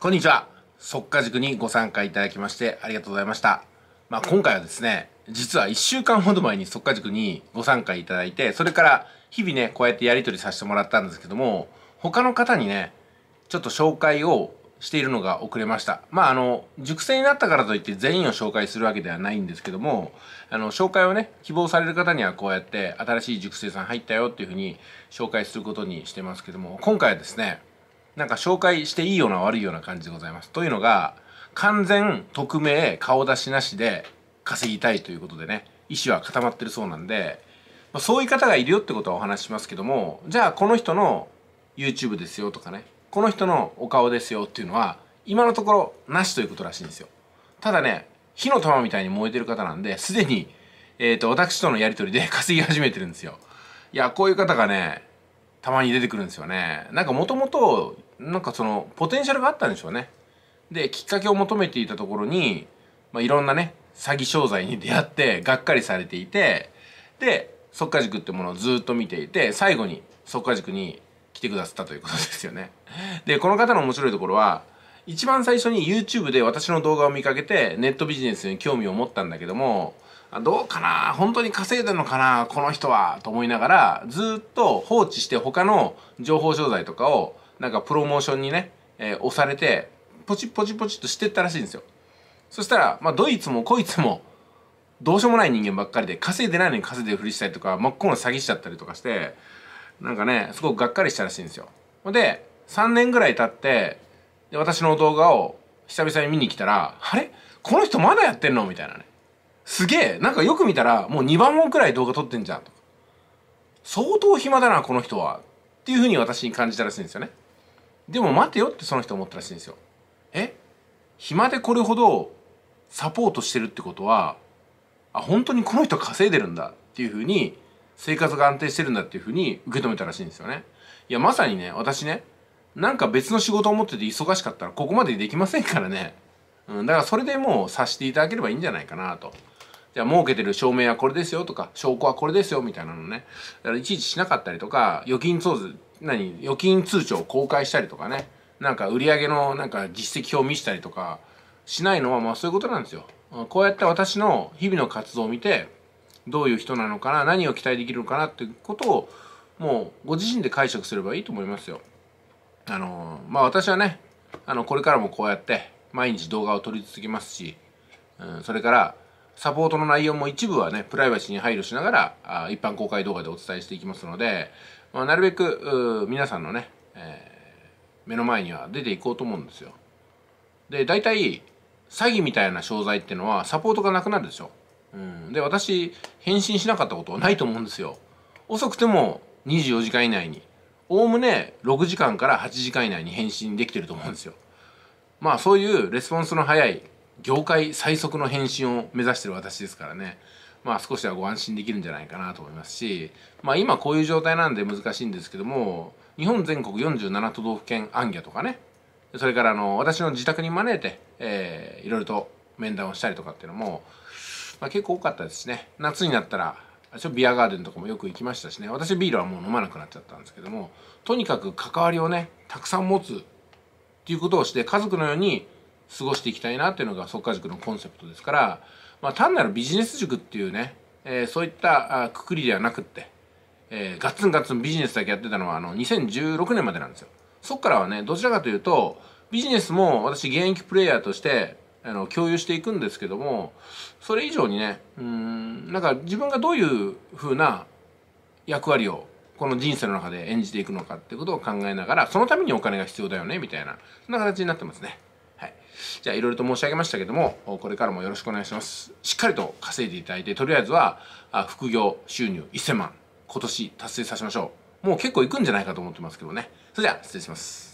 こんにちは。即稼塾にご参加いただきましてありがとうございました。まあ、今回はですね、実は1週間ほど前に即稼塾にご参加いただいて、それから日々ね、こうやってやり取りさせてもらったんですけども、他の方にね、ちょっと紹介をしているのが遅れました。まあ、あの、熟成になったからといって全員を紹介するわけではないんですけども、あの、紹介をね、希望される方にはこうやって新しい熟成さん入ったよっていうふうに紹介することにしてますけども、今回はですね、なんか紹介していいような悪いような感じでございます。というのが完全匿名顔出しなしで稼ぎたいということでね意思は固まってるそうなんで、まあ、そういう方がいるよってことはお話しますけどもじゃあこの人の YouTube ですよとかねこの人のお顔ですよっていうのは今のところなしということらしいんですよ。ただね火の玉みたいに燃えてる方なんですでに、えーと、私とのやり取りで 稼ぎ始めてるんですよ。いやこういう方がねたまに出てくるんですよね。なんかもともとなんかそのポテンシャルがあったんでしょうねできっかけを求めていたところに、まあ、いろんなね詐欺商材に出会ってがっかりされていてで即稼塾ってものをずっと見ていて最後に即稼塾に来てくださったということですよねでこの方の面白いところは一番最初に YouTube で私の動画を見かけてネットビジネスに興味を持ったんだけどもどうかな本当に稼いでるのかなこの人はと思いながらずっと放置して他の情報商材とかをなんかプロモーションにね、えー、押されてポチポチポチとしてったらしいんですよそしたら、まあ、ドイツもこいつもどうしようもない人間ばっかりで稼いでないのに稼いでふりしたりとか真っ向の詐欺しちゃったりとかしてなんかねすごくがっかりしたらしいんですよで3年ぐらい経ってで私の動画を久々に見に来たらあれこの人まだやってんのみたいなねすげえなんかよく見たらもう2番もくらい動画撮ってんじゃんとか相当暇だなこの人はっていうふうに私に感じたらしいんですよねでも待てよってその人思ったらしいんですよ。え暇でこれほどサポートしてるってことは、あ、本当にこの人稼いでるんだっていうふうに、生活が安定してるんだっていうふうに受け止めたらしいんですよね。いや、まさにね、私ね、なんか別の仕事を持ってて忙しかったらここまでできませんからね。うん、だからそれでもう察していただければいいんじゃないかなと。じゃあ儲けてる証明はこれですよとか、証拠はこれですよみたいなのね。だからいちいちしなかったりとか、預金相ず何預金通帳を公開したりとかねなんか売上のなんか実績表を見せたりとかしないのはまあそういうことなんですよこうやって私の日々の活動を見てどういう人なのかな何を期待できるのかなっていうことをもうご自身で解釈すればいいと思いますよあのまあ私はねあのこれからもこうやって毎日動画を撮り続けますし、うん、それからサポートの内容も一部はねプライバシーに配慮しながらあ一般公開動画でお伝えしていきますのでまあ、なるべく皆さんのね、えー、目の前には出ていこうと思うんですよ。で大体詐欺みたいな商材ってのはサポートがなくなるでしょ。うん、で私返信しなかったことはないと思うんですよ。遅くても24時間以内におおむね6時間から8時間以内に返信できてると思うんですよ。まあそういうレスポンスの早い業界最速の返信を目指してる私ですからね。まあ少しはご安心できるんじゃないかなと思いますし、まあ今こういう状態なんで難しいんですけども、日本全国47都道府県暗夜とかね、それからあの、私の自宅に招いて、えー、いろいろと面談をしたりとかっていうのも、まあ、結構多かったですね。夏になったら、私はビアガーデンとかもよく行きましたしね、私ビールはもう飲まなくなっちゃったんですけども、とにかく関わりをね、たくさん持つっていうことをして、家族のように過ごしていきたいなっていうのが速化塾のコンセプトですから、まあ、単なるビジネス塾っていうね、えー、そういったくくりではなくって、えー、ガッツンガッツンビジネスだけやってたのはあの2016年までなんですよそっからはねどちらかというとビジネスも私現役プレイヤーとしてあの共有していくんですけどもそれ以上にねうんなんか自分がどういうふうな役割をこの人生の中で演じていくのかってことを考えながらそのためにお金が必要だよねみたいなそんな形になってますね。じゃあいろいろと申し上げましたけどもこれからもよろしくお願いしますしっかりと稼いでいただいてとりあえずは副業収入1000万今年達成させましょうもう結構いくんじゃないかと思ってますけどねそれでは、失礼します